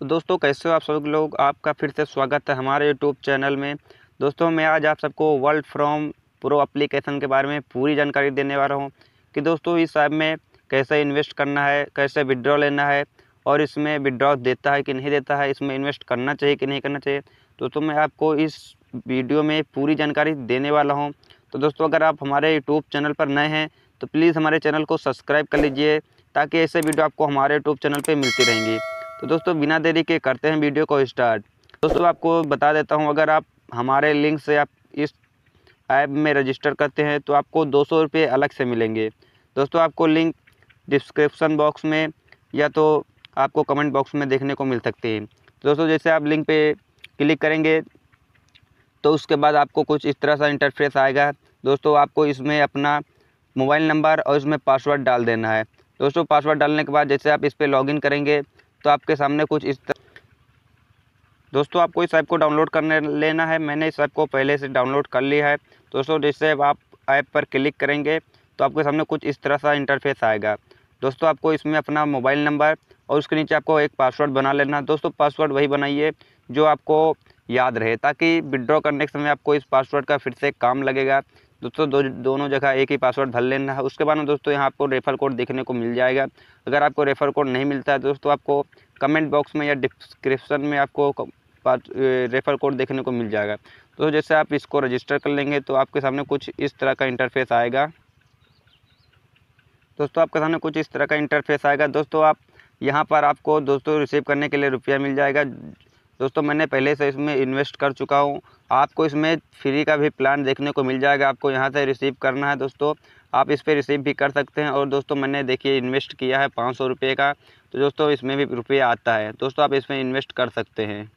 तो दोस्तों कैसे हो आप सब लोग आपका फिर से स्वागत है हमारे यूट्यूब चैनल में दोस्तों मैं आज आप सबको वर्ल्ड फ्रॉम प्रो एप्लीकेशन के बारे में पूरी जानकारी देने वाला हूँ कि दोस्तों इस ऐप में कैसे इन्वेस्ट करना है कैसे विड्रॉ लेना है और इसमें विड्रॉ देता है कि नहीं देता है इसमें इन्वेस्ट करना चाहिए कि नहीं करना चाहिए दोस्तों मैं आपको इस वीडियो में पूरी जानकारी देने वाला हूँ तो दोस्तों अगर आप हमारे यूट्यूब चैनल पर नए हैं तो प्लीज़ हमारे चैनल को सब्सक्राइब कर लीजिए ताकि ऐसे वीडियो आपको हमारे यूट्यूब चैनल पर मिलती रहेंगी तो दोस्तों बिना देरी के करते हैं वीडियो को स्टार्ट दोस्तों आपको बता देता हूँ अगर आप हमारे लिंक से आप इस ऐप में रजिस्टर करते हैं तो आपको दो सौ रुपये अलग से मिलेंगे दोस्तों आपको लिंक डिस्क्रिप्सन बॉक्स में या तो आपको कमेंट बॉक्स में देखने को मिल सकते हैं दोस्तों जैसे आप लिंक पे क्लिक करेंगे तो उसके बाद आपको कुछ इस तरह सा इंटरफेस आएगा दोस्तों आपको इसमें अपना मोबाइल नंबर और इसमें पासवर्ड डाल देना है दोस्तों पासवर्ड डालने के बाद जैसे आप इस पर लॉगिन करेंगे तो आपके सामने कुछ इस तर... दोस्तों आपको इस ऐप को डाउनलोड करने लेना है मैंने इस ऐप को पहले से डाउनलोड कर लिया है दोस्तों जैसे आप ऐप पर क्लिक करेंगे तो आपके सामने कुछ इस तरह सा इंटरफेस आएगा दोस्तों आपको इसमें अपना मोबाइल नंबर और उसके नीचे आपको एक पासवर्ड बना लेना दोस्तों पासवर्ड वही बनाइए जो आपको याद रहे ताकि विड्रॉ करने के समय आपको इस पासवर्ड का फिर से काम लगेगा दोस्तों दो दोनों जगह एक ही पासवर्ड भर लेना है उसके बाद में दोस्तों यहाँ आपको रेफर कोड देखने को मिल जाएगा अगर आपको रेफर कोड नहीं मिलता है दोस्तों आपको कमेंट बॉक्स में या डिस्क्रिप्शन में आपको रेफर कोड देखने को मिल जाएगा तो जैसे आप इसको रजिस्टर कर लेंगे तो आपके सामने कुछ इस तरह का इंटरफेस आएगा दोस्तों आपके सामने कुछ इस तरह का इंटरफेस आएगा दोस्तों आप यहाँ पर आपको दोस्तों रिसीव करने के लिए रुपया मिल जाएगा दोस्तों मैंने पहले से इसमें इन्वेस्ट कर चुका हूँ आपको इसमें फ्री का भी प्लान देखने को मिल जाएगा आपको यहाँ से रिसीव करना है दोस्तों आप इस पर रिसीव भी कर सकते हैं और दोस्तों मैंने देखिए इन्वेस्ट किया है पाँच सौ रुपये का तो दोस्तों इसमें भी रुपये आता है दोस्तों आप इसमें इन्वेस्ट कर सकते हैं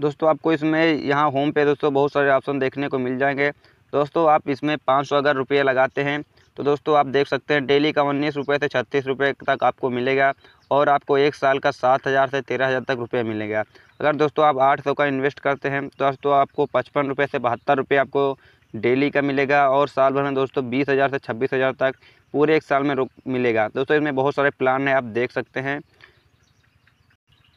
दोस्तों आपको इसमें यहाँ होम पे दोस्तों बहुत सारे ऑप्शन देखने को मिल जाएंगे दोस्तों आप इसमें पाँच सौ अगर रुपये लगाते हैं तो दोस्तों आप देख सकते हैं डेली का उन्नीस रुपये से छत्तीस रुपये तक आपको मिलेगा और आपको एक साल का सात हज़ार से तेरह हज़ार तक रुपये मिलेगा अगर दोस्तों आप आठ सौ का इन्वेस्ट करते हैं तो दोस्तों आपको पचपन रुपये से बहत्तर रुपये आपको डेली का मिलेगा और साल भर में दोस्तों बीस हज़ार से छब्बीस हज़ार तक पूरे एक साल में मिलेगा दोस्तों इसमें बहुत सारे प्लान हैं आप देख सकते हैं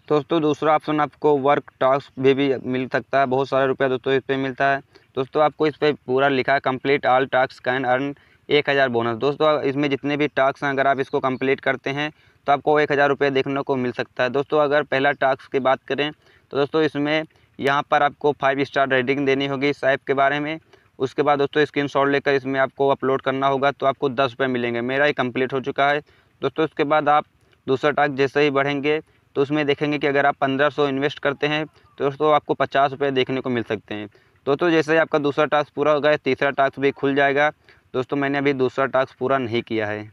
दोस्तों दूसरा ऑप्शन आपको वर्क टास्क भी भी मिल सकता है बहुत सारे रुपया दोस्तों इस पर मिलता है दोस्तों आपको इस पर पूरा लिखा है complete all task can earn एक हज़ार बोनस दोस्तों इसमें जितने भी टास्क हैं अगर आप इसको कंप्लीट करते हैं तो आपको एक हज़ार रुपये देखने को मिल सकता है दोस्तों अगर पहला टास्क की बात करें तो दोस्तों इसमें यहाँ पर आपको फाइव स्टार रेटिंग देनी होगी इस ऐप के बारे में उसके बाद दोस्तों स्क्रीन शॉट लेकर इसमें आपको अपलोड करना होगा तो आपको दस रुपये मिलेंगे मेरा ही कम्प्लीट हो चुका है दोस्तों उसके बाद आप दूसरा टास्क जैसे ही बढ़ेंगे तो उसमें देखेंगे कि अगर आप पंद्रह सौ इन्वेस्ट करते हैं तो दोस्तों आपको पचास रुपये देखने को मिल सकते हैं दोस्तों जैसे ही आपका दूसरा टास्क पूरा होगा तीसरा टास्क भी खुल जाएगा दोस्तों मैंने अभी दूसरा टास्क पूरा नहीं किया है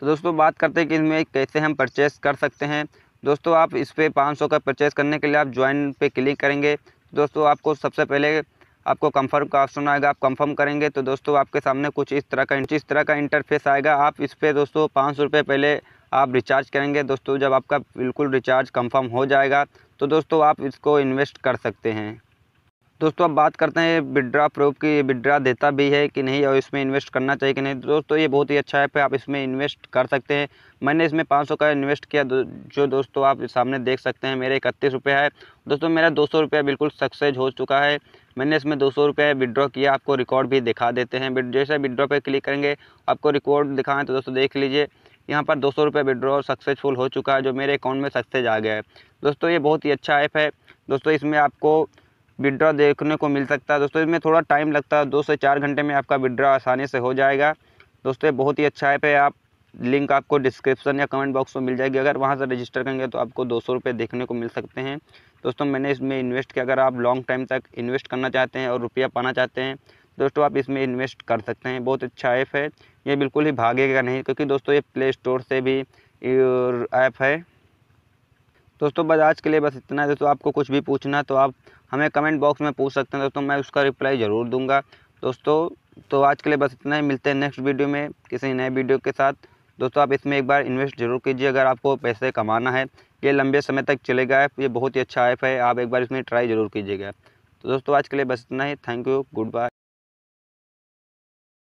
तो दोस्तों बात करते हैं कि इसमें कैसे हम परचेस कर सकते हैं दोस्तों आप इस पर पाँच सौ का परचेस करने के लिए आप ज्वाइन पे क्लिक करेंगे दोस्तों आपको सबसे पहले आपको कंफर्म का ऑप्शन आएगा आप कंफर्म करेंगे तो दोस्तों आपके सामने कुछ इस तरह का इस तरह का इंटरफेस आएगा आप इस पर दोस्तों पाँच सौ रुपये पहले आप रिचार्ज करेंगे दोस्तों जब आपका बिल्कुल रिचार्ज कंफर्म हो जाएगा तो दोस्तों आप इसको इन्वेस्ट कर सकते हैं दोस्तों अब बात करते हैं विड्रा प्रूफ की ये विड्रा देता भी है कि नहीं और इसमें इन्वेस्ट करना चाहिए कि नहीं दोस्तों ये बहुत ही अच्छा ऐप है आप इसमें इन्वेस्ट कर सकते हैं मैंने इसमें पाँच सौ का इन्वेस्ट किया जो दोस्तों आप सामने देख सकते हैं मेरे इकतीस रुपये है दोस्तों मेरा दो सौ रुपया बिल्कुल सक्सेस हो चुका है मैंने इसमें दो सौ रुपये विड्रॉ किया आपको रिकॉर्ड भी दिखा देते हैं जैसे विड्रॉ पर क्लिक करेंगे आपको रिकॉर्ड दिखाएँ तो दोस्तों देख लीजिए यहाँ पर दो सौ रुपये विड्रॉ सक्सेसफुल हो चुका है जो मेरे अकाउंट में सक्सेस आ गया है दोस्तों ये बहुत ही अच्छा ऐप है दोस्तों इसमें आपको विड्रा देखने को मिल सकता है दोस्तों इसमें थोड़ा टाइम लगता है दो से चार घंटे में आपका विड्रा आसानी से हो जाएगा दोस्तों बहुत ही अच्छा ऐप है आप लिंक आपको डिस्क्रिप्शन या कमेंट बॉक्स में मिल जाएगी अगर वहाँ से रजिस्टर करेंगे तो आपको दो सौ रुपये देखने को मिल सकते हैं दोस्तों मैंने इसमें इन्वेस्ट किया अगर आप लॉन्ग टाइम तक इन्वेस्ट करना चाहते हैं और रुपया पाना चाहते हैं दोस्तों आप इसमें इन्वेस्ट कर सकते हैं बहुत अच्छा ऐप है ये बिल्कुल ही भागेगा नहीं क्योंकि दोस्तों ये प्ले स्टोर से भी ऐप है दोस्तों बस आज के लिए बस इतना है दोस्तों आपको कुछ भी पूछना तो आप हमें कमेंट बॉक्स में पूछ सकते हैं दोस्तों मैं उसका रिप्लाई ज़रूर दूंगा दोस्तों तो आज के लिए बस इतना ही मिलते हैं नेक्स्ट वीडियो में किसी नए वीडियो के साथ दोस्तों आप इसमें एक बार इन्वेस्ट जरूर कीजिए अगर आपको पैसे कमाना है ये लंबे समय तक चलेगा ऐप ये बहुत ही अच्छा ऐप है आप एक बार इसमें ट्राई ज़रूर कीजिएगा तो दोस्तों आज के लिए बस इतना ही थैंक यू गुड बाय